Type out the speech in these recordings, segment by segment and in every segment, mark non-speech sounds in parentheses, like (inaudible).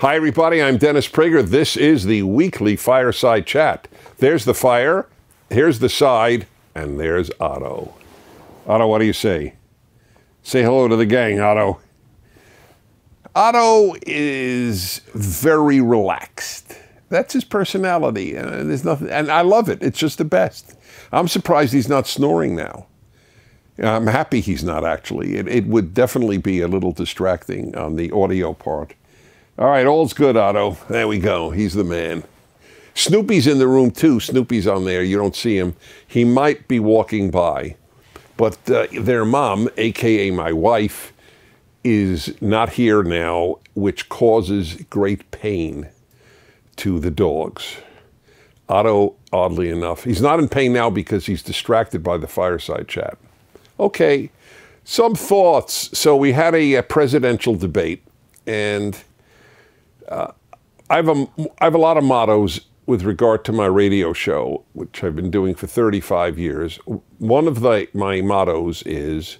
Hi, everybody. I'm Dennis Prager. This is the weekly fireside chat. There's the fire, here's the side, and there's Otto. Otto, what do you say? Say hello to the gang, Otto. Otto is very relaxed. That's his personality, and there's nothing. And I love it. It's just the best. I'm surprised he's not snoring now. I'm happy he's not actually. It, it would definitely be a little distracting on the audio part. All right, all's good, Otto. There we go. He's the man. Snoopy's in the room too. Snoopy's on there. You don't see him. He might be walking by. But uh, their mom, AKA my wife, is not here now, which causes great pain to the dogs. Otto, oddly enough, he's not in pain now because he's distracted by the fireside chat. Okay, some thoughts. So we had a, a presidential debate, and uh, I have a I have a lot of mottos with regard to my radio show, which I've been doing for 35 years. One of the, my mottos is,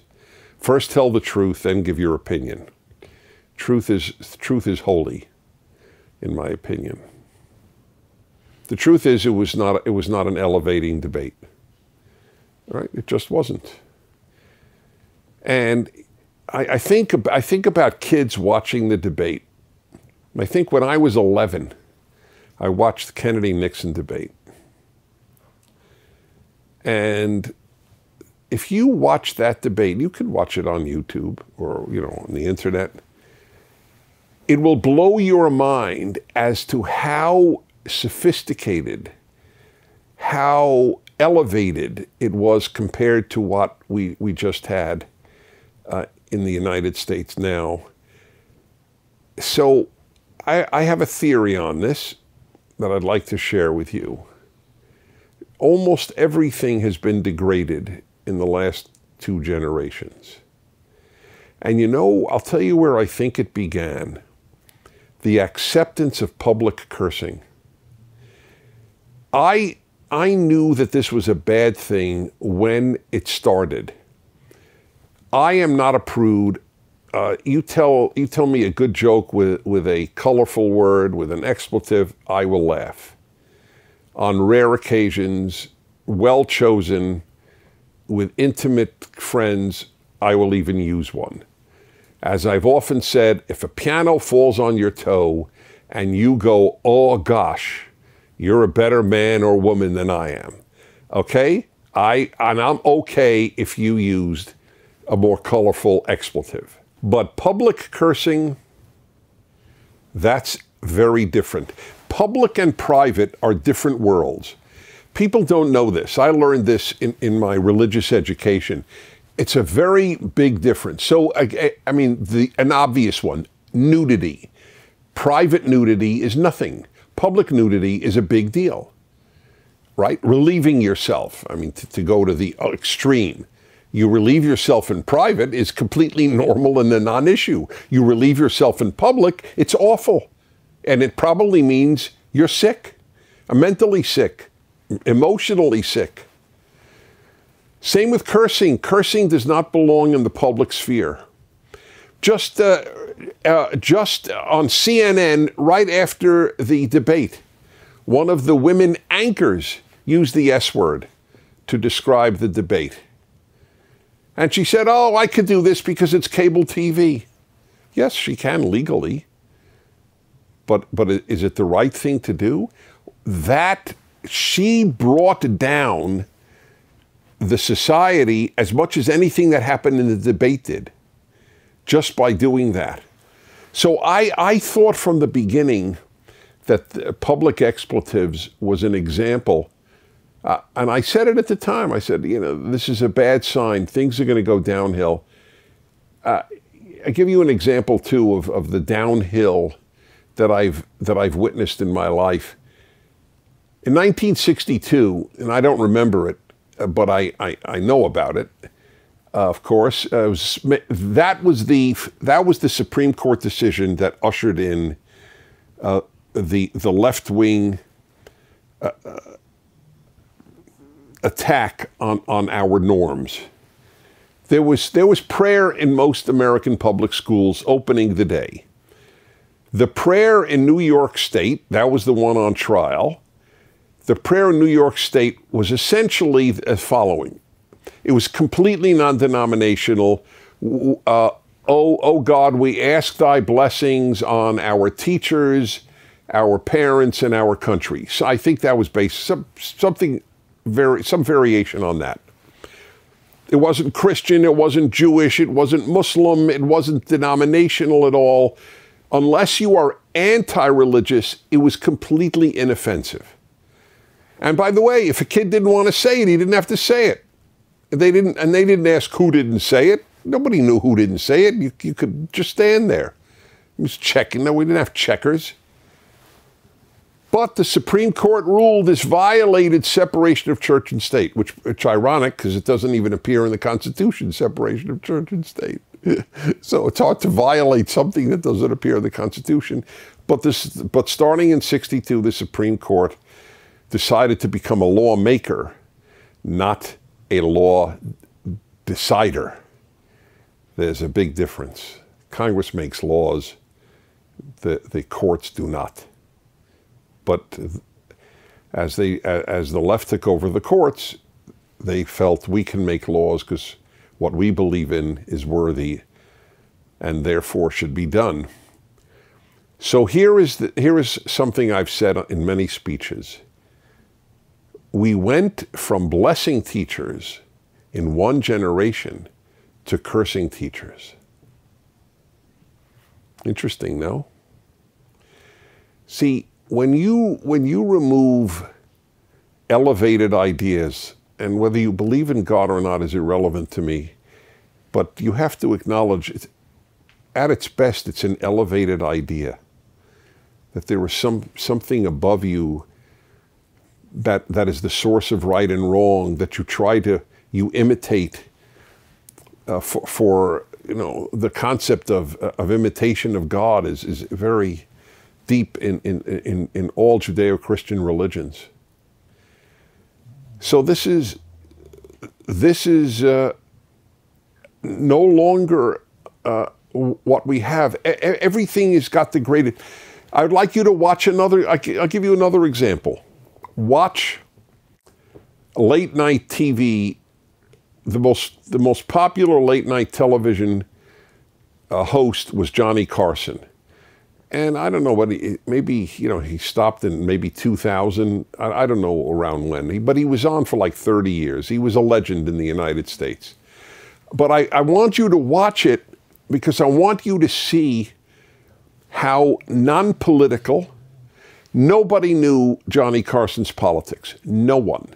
first tell the truth, then give your opinion. Truth is truth is holy, in my opinion. The truth is, it was not it was not an elevating debate. Right? It just wasn't. And I, I think I think about kids watching the debate I think when I was 11, I watched the Kennedy Nixon debate. And if you watch that debate, you could watch it on YouTube or, you know, on the internet. It will blow your mind as to how sophisticated, how elevated it was compared to what we, we just had uh, in the United States now. So I, I have a theory on this that I'd like to share with you. Almost everything has been degraded in the last two generations. And you know, I'll tell you where I think it began the acceptance of public cursing. I, I knew that this was a bad thing when it started. I am not a prude. Uh, you tell you tell me a good joke with with a colorful word with an expletive, I will laugh. On rare occasions, well chosen, with intimate friends, I will even use one. As I've often said, if a piano falls on your toe and you go, oh gosh, you're a better man or woman than I am. Okay? I and I'm okay if you used a more colorful expletive. But public cursing, that's very different. Public and private are different worlds. People don't know this. I learned this in, in my religious education. It's a very big difference. So, I, I mean, the, an obvious one nudity. Private nudity is nothing, public nudity is a big deal, right? Relieving yourself, I mean, to, to go to the extreme. You relieve yourself in private is completely normal and a non issue. You relieve yourself in public, it's awful. And it probably means you're sick, mentally sick, emotionally sick. Same with cursing. Cursing does not belong in the public sphere. Just, uh, uh, just on CNN, right after the debate, one of the women anchors used the S word to describe the debate. And she said, Oh, I could do this because it's cable TV. Yes, she can legally. But, but is it the right thing to do? That she brought down the society as much as anything that happened in the debate did just by doing that. So I, I thought from the beginning that the public expletives was an example uh, and I said it at the time. I said, you know, this is a bad sign. Things are going to go downhill. Uh, I give you an example too of, of the downhill that I've that I've witnessed in my life. In 1962, and I don't remember it, uh, but I, I, I know about it. Uh, of course, uh, was, that was the that was the Supreme Court decision that ushered in uh, the the left wing uh, uh, attack on, on our norms. There was, there was prayer in most American public schools opening the day. The prayer in New York State, that was the one on trial, the prayer in New York State was essentially the following it was completely non denominational. Uh, oh, oh God, we ask thy blessings on our teachers, our parents, and our country. So I think that was based some, something very some variation on that. It wasn't Christian, it wasn't Jewish, it wasn't Muslim, it wasn't denominational at all. Unless you are anti religious, it was completely inoffensive. And by the way, if a kid didn't want to say it, he didn't have to say it. They didn't, and they didn't ask who didn't say it. Nobody knew who didn't say it. You, you could just stand there. It was checking. No, we didn't have checkers. But the Supreme Court ruled this violated separation of church and state, which is ironic because it doesn't even appear in the Constitution, separation of church and state. (laughs) so it's hard to violate something that doesn't appear in the Constitution. But this, but starting in '62, the Supreme Court decided to become a lawmaker, not a law decider. There's a big difference. Congress makes laws; the the courts do not. But as they as the left took over the courts, they felt we can make laws because what we believe in is worthy, and therefore should be done. So here is the, here is something I've said in many speeches. We went from blessing teachers in one generation to cursing teachers. Interesting, no? See, when you when you remove elevated ideas, and whether you believe in God or not is irrelevant to me, but you have to acknowledge it, at its best, it's an elevated idea that there is some something above you that that is the source of right and wrong that you try to you imitate uh, for, for you know the concept of of imitation of God is is very deep in, in, in, in all Judeo Christian religions. So this is, this is uh, no longer uh, what we have. E- everything has got degraded. I would like you to watch another, I'll give you another example. Watch late night TV, the most, the most popular late night television uh, host was Johnny Carson and I don't know what he, maybe, you know, he stopped in maybe 2000. I, I don't know around when, but he was on for like 30 years. He was a legend in the United States. But I, I want you to watch it because I want you to see how non political, nobody knew Johnny Carson's politics. No one.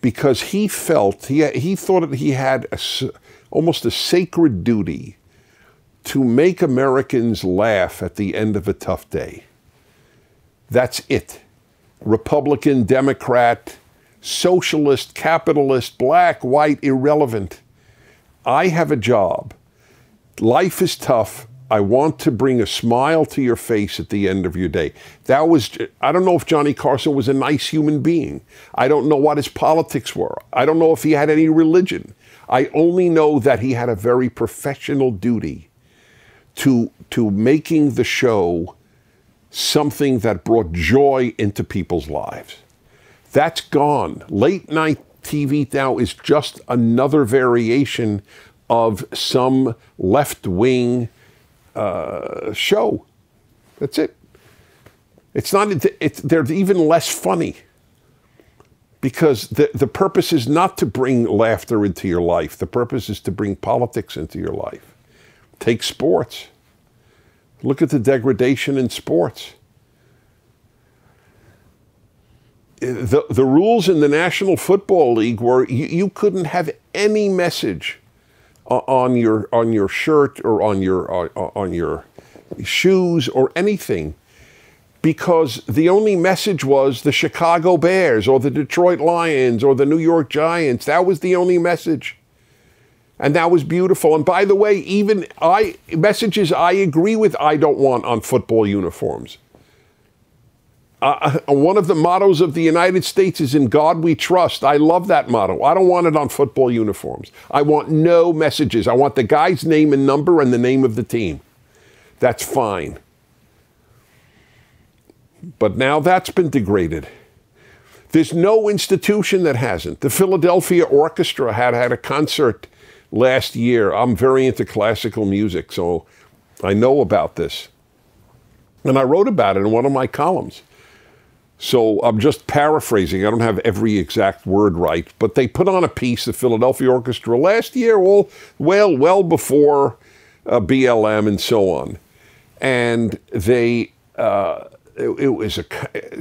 Because he felt, he, he thought that he had a, almost a sacred duty to make Americans laugh at the end of a tough day. That's it. Republican, Democrat, socialist, capitalist, black, white, irrelevant. I have a job. Life is tough. I want to bring a smile to your face at the end of your day. That was, I don't know if Johnny Carson was a nice human being. I don't know what his politics were. I don't know if he had any religion. I only know that he had a very professional duty to to making the show something that brought joy into people's lives. That's gone. Late night TV now is just another variation of some left wing uh, show. That's it. It's not. It's, they're even less funny because the, the purpose is not to bring laughter into your life. The purpose is to bring politics into your life. Take sports. Look at the degradation in sports. The, the rules in the National Football League were you, you couldn't have any message on your on your shirt or on your on, on your shoes or anything because the only message was the Chicago Bears or the Detroit Lions or the New York Giants that was the only message and that was beautiful. And by the way, even I messages I agree with I don't want on football uniforms. Uh, uh, one of the mottos of the United States is in God we trust. I love that motto. I don't want it on football uniforms. I want no messages. I want the guy's name and number and the name of the team. That's fine. But now that's been degraded. There's no institution that hasn't. The Philadelphia Orchestra had had a concert last year. I'm very into classical music, so I know about this. And I wrote about it in one of my columns. So I'm just paraphrasing. I don't have every exact word right, but they put on a piece, the Philadelphia Orchestra, last year, well, well, well before uh, BLM and so on. And they, uh, it, it, was a,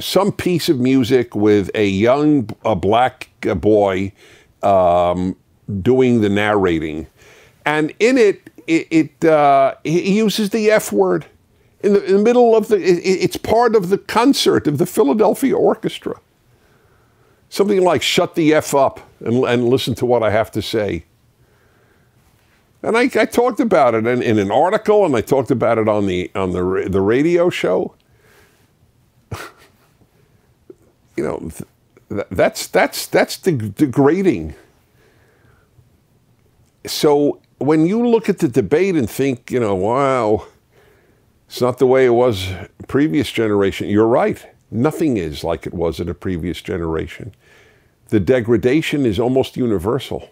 some piece of music with a young a black uh, boy um, doing the narrating, and in it, it, it uh, he uses the F word in the, in the middle of the. It, it's part of the concert of the Philadelphia Orchestra. Something like "Shut the F up" and, and listen to what I have to say. And I, I talked about it in, in, an article, and I talked about it on the on the the radio show. (laughs) you know, th- that's that's that's de- degrading so when you look at the debate and think, you know, wow, it's not the way it was previous generation, you're right. Nothing is like it was in a previous generation. The degradation is almost universal.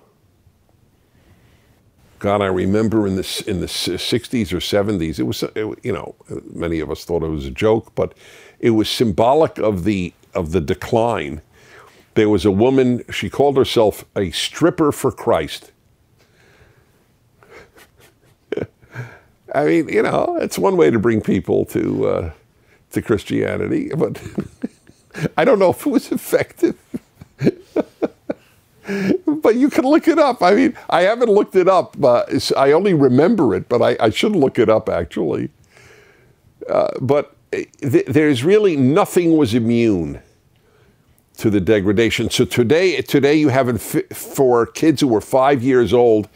God, I remember in the in the '60s or '70s, it was it, you know many of us thought it was a joke, but it was symbolic of the of the decline. There was a woman; she called herself a stripper for Christ I mean, you know, it's one way to bring people to uh, to Christianity, but (laughs) I don't know if it was effective. (laughs) but you can look it up. I mean, I haven't looked it up. but I only remember it, but I, I should look it up actually. Uh, but eh, th there's really nothing was immune to the degradation. So today, today you have for kids who were five years old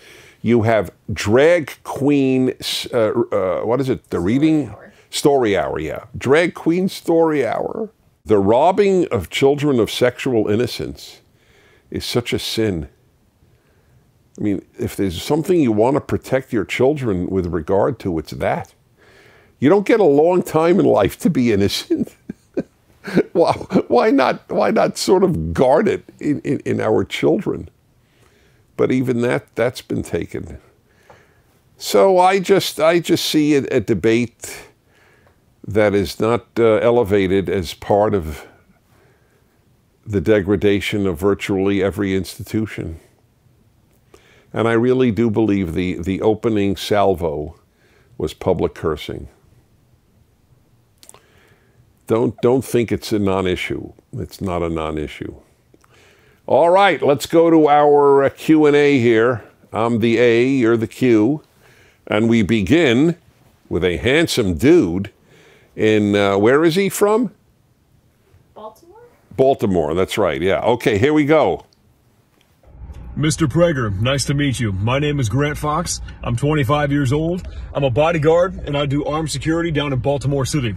you have drag queen, uh, uh, what is it? The story reading hour. story hour, yeah. Drag queen story hour. The robbing of children of sexual innocence is such a sin. I mean, if there's something you want to protect your children with regard to, it's that. You don't get a long time in life to be innocent. (laughs) why, not? Why not sort of guard it in, in, in our children? But even that, that's been taken. So I just, I just see a, a debate that is not uh, elevated as part of the degradation of virtually every institution. And I really do believe the, the opening salvo was public cursing. Don't, don't think it's a non issue. It's not a non issue. All right, let's go to our uh, Q&A here. I'm the A, you're the Q. And we begin with a handsome dude in, uh, where is he from? Baltimore? Baltimore, that's right, yeah. Okay, here we go. Mr. Prager, nice to meet you. My name is Grant Fox. I'm 25 years old. I'm a bodyguard and I do armed security down in Baltimore City.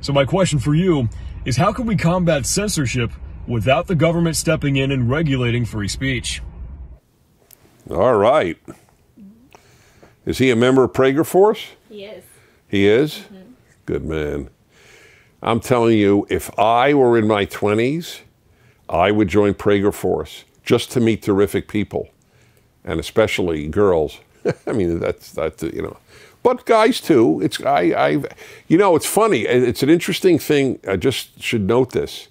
So my question for you is how can we combat censorship without the government stepping in and regulating free speech. All right. Is he a member of Prager Force? Yes. He, he is? Mm-hmm. Good man. I'm telling you, if I were in my 20s, I would join Prager Force just to meet terrific people, and especially girls. (laughs) I mean, that's, that's, you know, but guys too. It's, I, I, you know, it's funny. It's an interesting thing. I just should note this.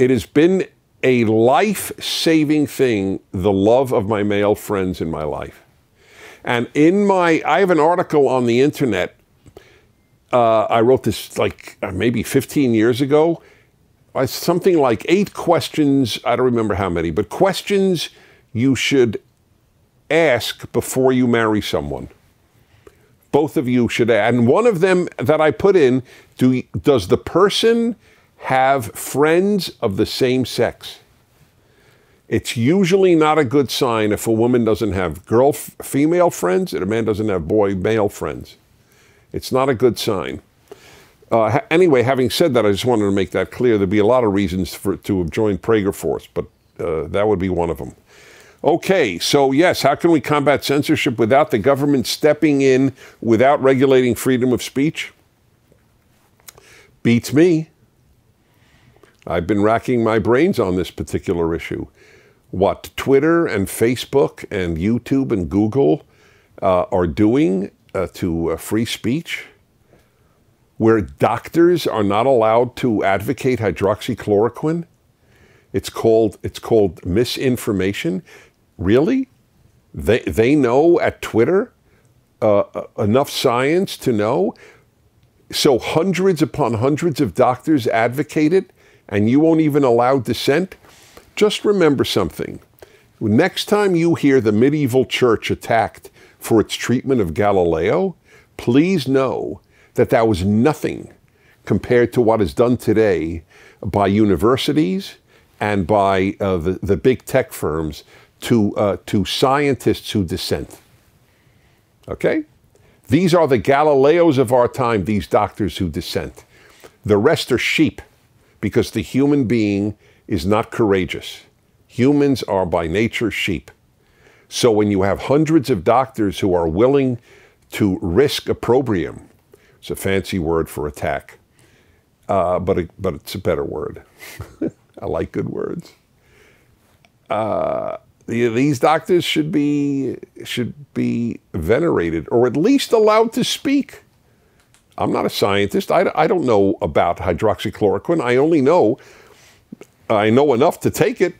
It has been a life saving thing, the love of my male friends in my life. And in my, I have an article on the internet. Uh, I wrote this like uh, maybe 15 years ago. It's uh, something like eight questions, I don't remember how many, but questions you should ask before you marry someone. Both of you should, and one of them that I put in: do does the person have friends of the same sex. It's usually not a good sign if a woman doesn't have girl female friends and a man doesn't have boy male friends. It's not a good sign. Uh, ha- anyway, having said that, I just wanted to make that clear. There'd be a lot of reasons for to have joined Prager Force, but uh, that would be one of them. Okay, so yes, how can we combat censorship without the government stepping in, without regulating freedom of speech? Beats me. I've been racking my brains on this particular issue. What Twitter and Facebook and YouTube and Google uh, are doing uh, to uh, free speech, where doctors are not allowed to advocate hydroxychloroquine. It's called it's called misinformation. Really, they they know at Twitter uh, uh, enough science to know. So hundreds upon hundreds of doctors advocate it and you won't even allow dissent, just remember something. Next time you hear the medieval church attacked for its treatment of Galileo, please know that that was nothing compared to what is done today by universities and by uh, the, the big tech firms to, uh, to scientists who dissent. Okay? These are the Galileos of our time, these doctors who dissent. The rest are sheep because the human being is not courageous. Humans are by nature sheep. So when you have hundreds of doctors who are willing to risk opprobrium, it's a fancy word for attack, uh, but, it, but it's a better word. (laughs) I like good words. Uh, these doctors should be should be venerated or at least allowed to speak. I'm not a scientist. I, I don't know about hydroxychloroquine. I only know, I know enough to take it.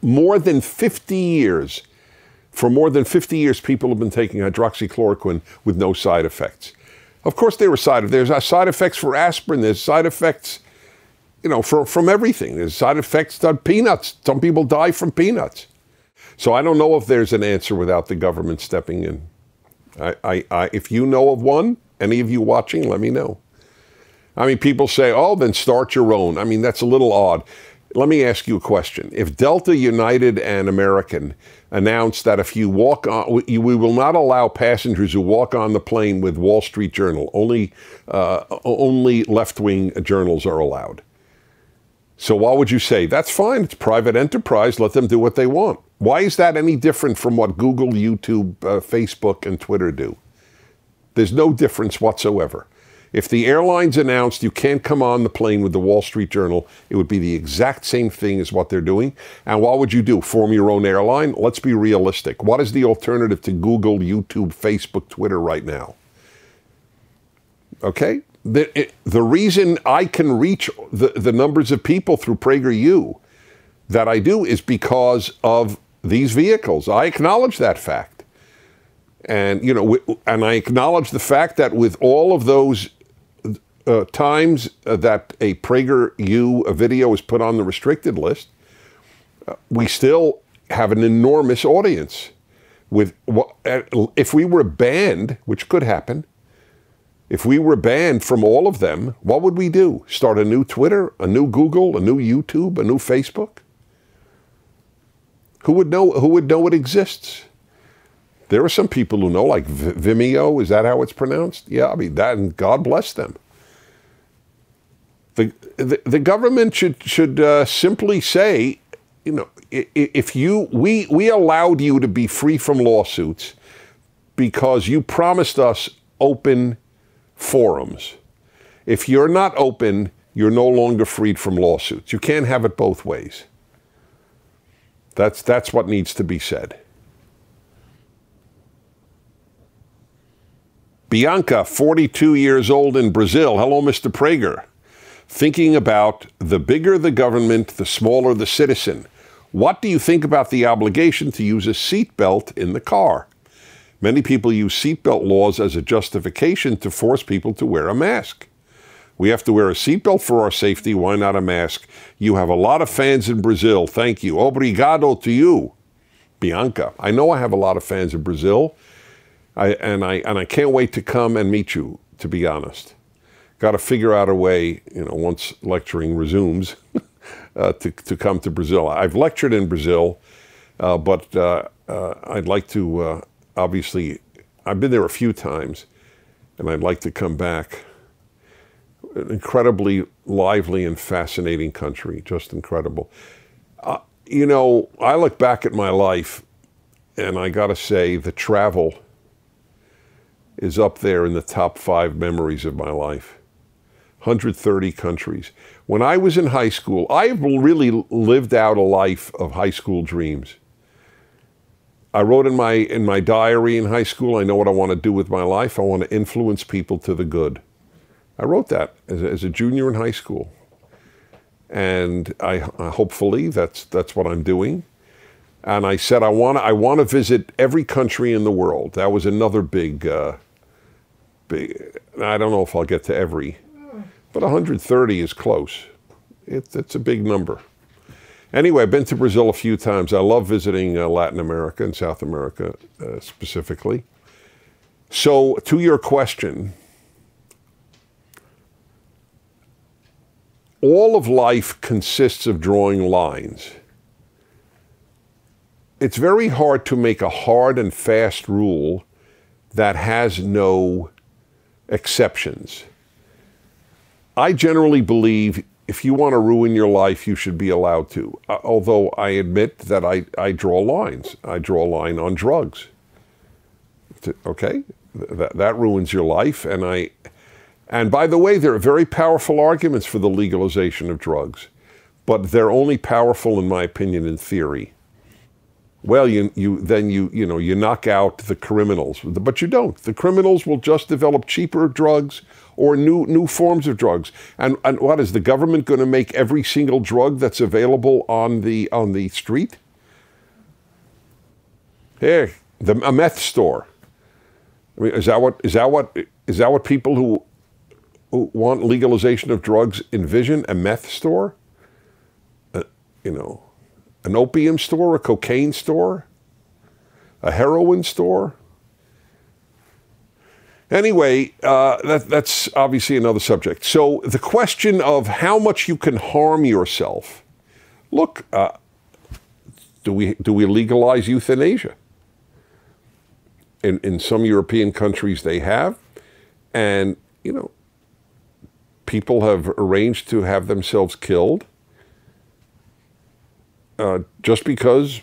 More than 50 years, for more than 50 years, people have been taking hydroxychloroquine with no side effects. Of course, there were side there's side effects for aspirin. There's side effects, you know, from everything. There's side effects to peanuts. Some people die from peanuts. So I don't know if there's an answer without the government stepping in. I, I, I, if you know of one, any of you watching, let me know. I mean, people say, oh, then start your own. I mean, that's a little odd. Let me ask you a question. If Delta United and American announced that if you walk on, we will not allow passengers who walk on the plane with Wall Street Journal, only, uh, only left wing journals are allowed. So why would you say, that's fine, it's private enterprise, let them do what they want? Why is that any different from what Google, YouTube, uh, Facebook, and Twitter do? There's no difference whatsoever. If the airlines announced you can't come on the plane with the Wall Street Journal, it would be the exact same thing as what they're doing. And what would you do? Form your own airline? Let's be realistic. What is the alternative to Google, YouTube, Facebook, Twitter right now? Okay? The, it, the reason I can reach the, the numbers of people through PragerU that I do is because of these vehicles. I acknowledge that fact. And, you know, and I acknowledge the fact that with all of those uh, times uh, that a PragerU video is put on the restricted list, uh, we still have an enormous audience. With uh, if we were banned, which could happen, if we were banned from all of them, what would we do? Start a new Twitter, a new Google, a new YouTube, a new Facebook? Who would know? Who would know it exists? There are some people who know, like Vimeo. Is that how it's pronounced? Yeah, I mean that, and God bless them. The the, the government should should uh, simply say, you know, if you we we allowed you to be free from lawsuits because you promised us open forums. If you're not open, you're no longer freed from lawsuits. You can't have it both ways. That's, that's what needs to be said. Bianca, 42 years old in Brazil. Hello, Mr. Prager. Thinking about the bigger the government, the smaller the citizen. What do you think about the obligation to use a seatbelt in the car? Many people use seatbelt laws as a justification to force people to wear a mask. We have to wear a seatbelt for our safety. Why not a mask? You have a lot of fans in Brazil. Thank you. Obrigado to you, Bianca. I know I have a lot of fans in Brazil, I, and, I, and I can't wait to come and meet you, to be honest. Got to figure out a way, you know, once lecturing resumes, (laughs) uh, to, to come to Brazil. I've lectured in Brazil, uh, but uh, uh I'd like to, uh, obviously, I've been there a few times, and I'd like to come back an incredibly lively and fascinating country, just incredible. Uh, you know, I look back at my life, and I got to say, the travel is up there in the top five memories of my life. 130 countries. When I was in high school, I really lived out a life of high school dreams. I wrote in my in my diary in high school, I know what I want to do with my life. I want to influence people to the good. I wrote that as a, as a junior in high school. And I, hopefully that's, that's what I'm doing. And I said, I want to I wanna visit every country in the world. That was another big, uh, big, I don't know if I'll get to every, but 130 is close. It, it's a big number. Anyway, I've been to Brazil a few times. I love visiting uh, Latin America and South America uh, specifically. So, to your question, all of life consists of drawing lines. It's very hard to make a hard and fast rule that has no exceptions. I generally believe if you want to ruin your life, you should be allowed to. Uh, although I admit that I, I draw lines. I draw a line on drugs. Okay? That, that ruins your life. And I, and by the way, there are very powerful arguments for the legalization of drugs, but they're only powerful, in my opinion, in theory. Well, you, you then you you know you knock out the criminals, but you don't. The criminals will just develop cheaper drugs or new new forms of drugs. And, and what is the government going to make every single drug that's available on the on the street? Here, the, a meth store. I mean, is that what is that what is that what people who want legalization of drugs envision a meth store, a, you know, an opium store, a cocaine store, a heroin store. Anyway, uh, that, that's obviously another subject. So the question of how much you can harm yourself. Look, uh, do we do we legalize euthanasia? In in some European countries they have, and you know people have arranged to have themselves killed uh, just because,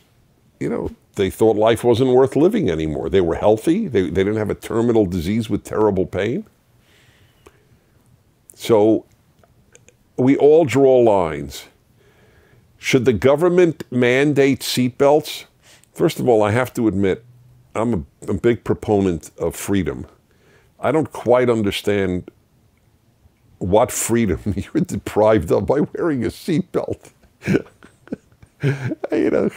you know, they thought life wasn't worth living anymore. They were healthy, they, they didn't have a terminal disease with terrible pain. So we all draw lines. Should the government mandate seatbelts? First of all, I have to admit, I'm a, a, big proponent of freedom. I don't quite understand what freedom (laughs) you're deprived of by wearing a seatbelt. (laughs) you know,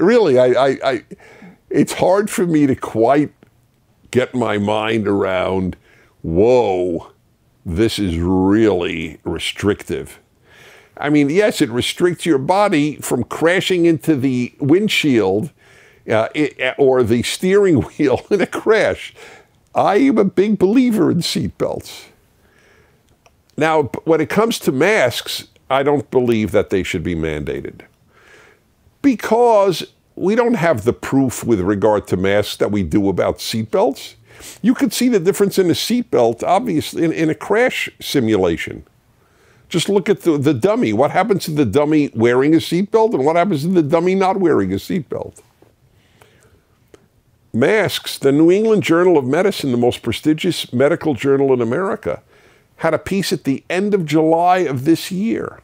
really, I, I, I, it's hard for me to quite get my mind around, whoa, this is really restrictive. I mean, yes, it restricts your body from crashing into the windshield uh, it, uh, or the steering (laughs) wheel in a crash. I am a big believer in seatbelts. Now, when it comes to masks, I don't believe that they should be mandated because we don't have the proof with regard to masks that we do about seatbelts. You could see the difference in a seatbelt, obviously, in, in, a crash simulation. Just look at the, the dummy. What happens to the dummy wearing a seatbelt, and what happens to the dummy not wearing a seatbelt? Masks, the New England Journal of Medicine, the most prestigious medical journal in America, had a piece at the end of July of this year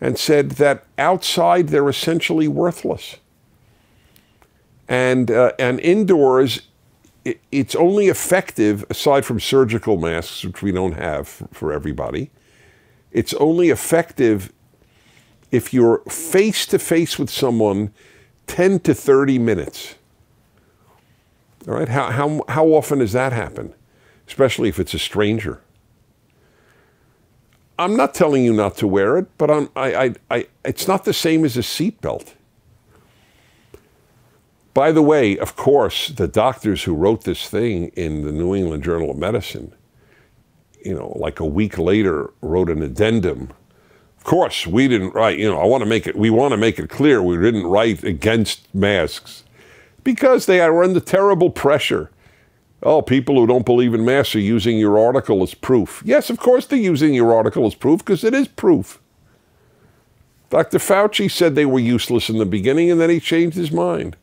and said that outside they're essentially worthless. And, uh, and indoors, it, it's only effective, aside from surgical masks, which we don't have for everybody, it's only effective if you're face to face with someone 10 to 30 minutes. All right, how, how, how often does that happen? Especially if it's a stranger. I'm not telling you not to wear it, but I'm, I, I, I, it's not the same as a seatbelt. By the way, of course, the doctors who wrote this thing in the New England Journal of Medicine, you know, like a week later, wrote an addendum. Of course, we didn't write, you know, I want to make it, we want to make it clear we didn't write against masks because they were under terrible pressure Oh, people who don't believe in mass are using your article as proof. Yes, of course they're using your article as proof because it is proof. Dr. Fauci said they were useless in the beginning and then he changed his mind.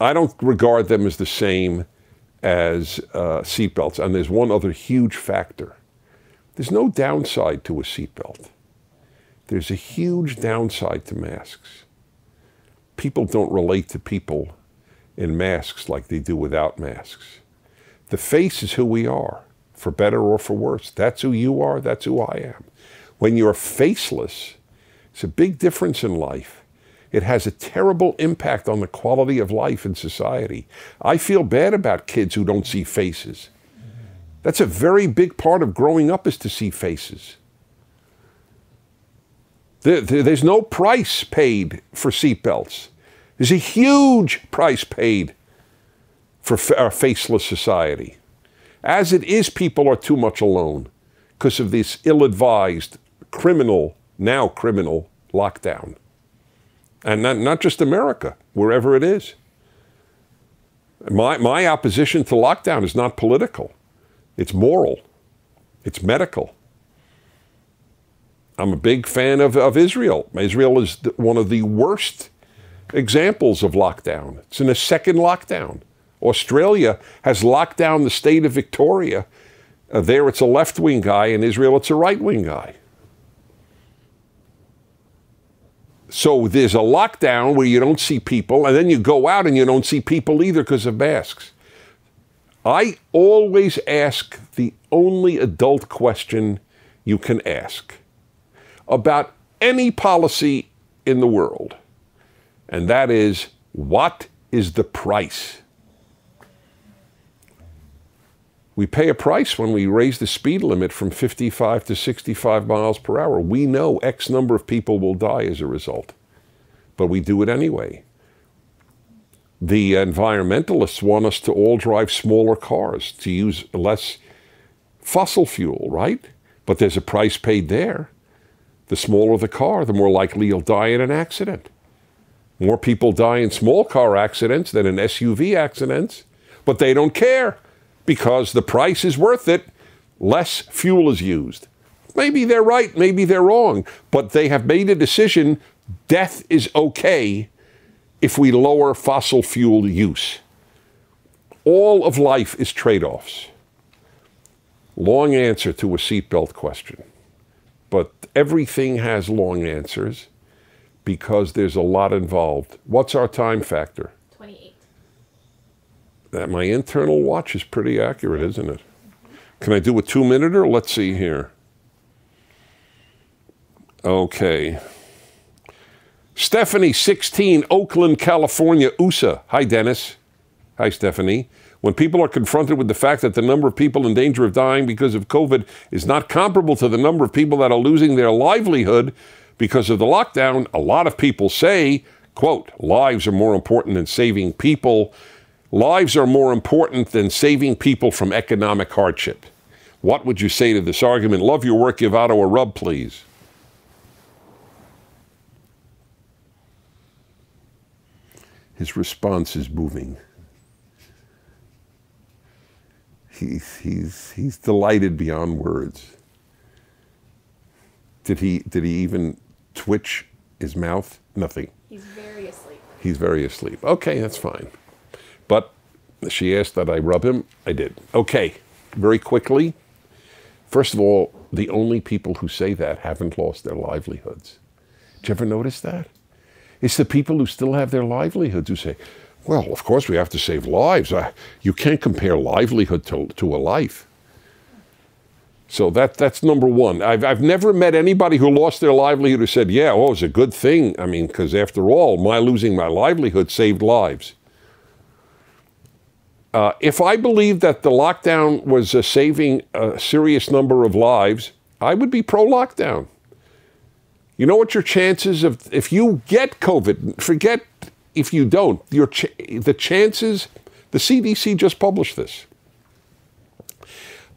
I don't regard them as the same as uh, seatbelts. And there's one other huge factor there's no downside to a seatbelt, there's a huge downside to masks. People don't relate to people in masks like they do without masks. The face is who we are, for better or for worse. That's who you are, that's who I am. When you're faceless, it's a big difference in life. It has a terrible impact on the quality of life in society. I feel bad about kids who don't see faces. That's a very big part of growing up is to see faces. There, there, there's no price paid for seatbelts. There's a huge price paid for a faceless society. As it is, people are too much alone because of this ill advised, criminal, now criminal lockdown. And not, not just America, wherever it is. My, my opposition to lockdown is not political, it's moral, it's medical. I'm a big fan of, of Israel. Israel is one of the worst examples of lockdown. It's in a second lockdown. Australia has locked down the state of Victoria. Uh, there, it's a left wing guy. In Israel, it's a right wing guy. So there's a lockdown where you don't see people, and then you go out and you don't see people either because of masks. I always ask the only adult question you can ask about any policy in the world and that is what is the price? We pay a price when we raise the speed limit from 55 to 65 miles per hour. We know X number of people will die as a result, but we do it anyway. The environmentalists want us to all drive smaller cars, to use less fossil fuel, right? But there's a price paid there. The smaller the car, the more likely you'll die in an accident. More people die in small car accidents than in SUV accidents, but they don't care because the price is worth it. Less fuel is used. Maybe they're right, maybe they're wrong, but they have made a decision death is okay if we lower fossil fuel use. All of life is trade offs. Long answer to a seatbelt question, but everything has long answers because there's a lot involved. What's our time factor? 28. That my internal watch is pretty accurate, isn't it? Can I do a two minute or let's see here? Okay. Stephanie, 16, Oakland, California, USA. Hi, Dennis. Hi, Stephanie. When people are confronted with the fact that the number of people in danger of dying because of COVID is not comparable to the number of people that are losing their livelihood, because of the lockdown, a lot of people say, quote, lives are more important than saving people. Lives are more important than saving people from economic hardship. What would you say to this argument? Love your work. Give Otto a rub, please. His response is moving. He's, he's, he's delighted beyond words. Did he, did he even twitch his mouth, nothing. He's very asleep. He's very asleep. Okay, that's fine. But she asked that I rub him. I did. Okay, very quickly. First of all, the only people who say that haven't lost their livelihoods. Did you ever notice that? It's the people who still have their livelihoods who say, well, of course we have to save lives. I, you can't compare livelihood to, to a life. So that that's number one. I've, I've never met anybody who lost their livelihood who said, yeah, well, oh, it was a good thing. I mean, because after all, my losing my livelihood saved lives. Uh, if I believe that the lockdown was uh, saving a serious number of lives, I would be pro lockdown. You know what your chances of, if you get COVID, forget if you don't, your ch the chances, the CDC just published this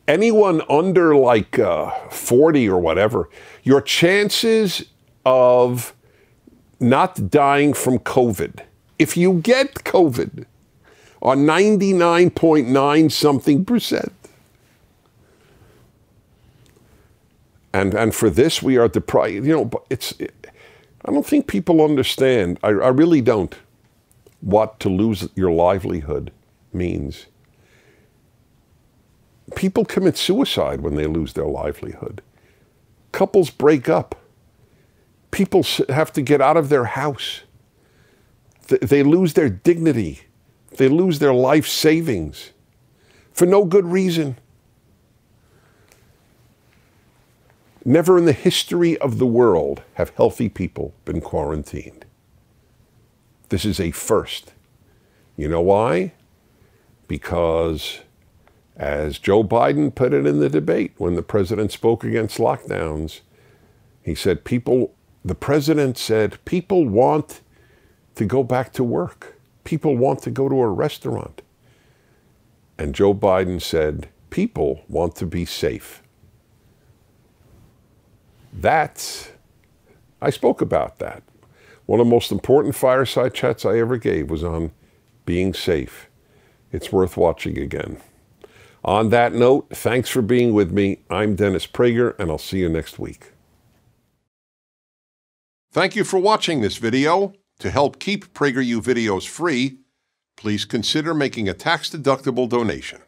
anyone under like uh, 40 or whatever, your chances of not dying from COVID, if you get COVID, are 99.9 something percent. And, and for this, we are deprived. You know, it's, it, I don't think people understand, I, I really don't, what to lose your livelihood means. People commit suicide when they lose their livelihood. Couples break up. People have to get out of their house. They lose their dignity. They lose their life savings for no good reason. Never in the history of the world have healthy people been quarantined. This is a first. You know why? Because as Joe Biden put it in the debate when the president spoke against lockdowns, he said, People, the president said, people want to go back to work. People want to go to a restaurant. And Joe Biden said, People want to be safe. That's, I spoke about that. One of the most important fireside chats I ever gave was on being safe. It's worth watching again. On that note, thanks for being with me. I'm Dennis Prager, and I'll see you next week. Thank you for watching this video. To help keep PragerU videos free, please consider making a tax-deductible donation.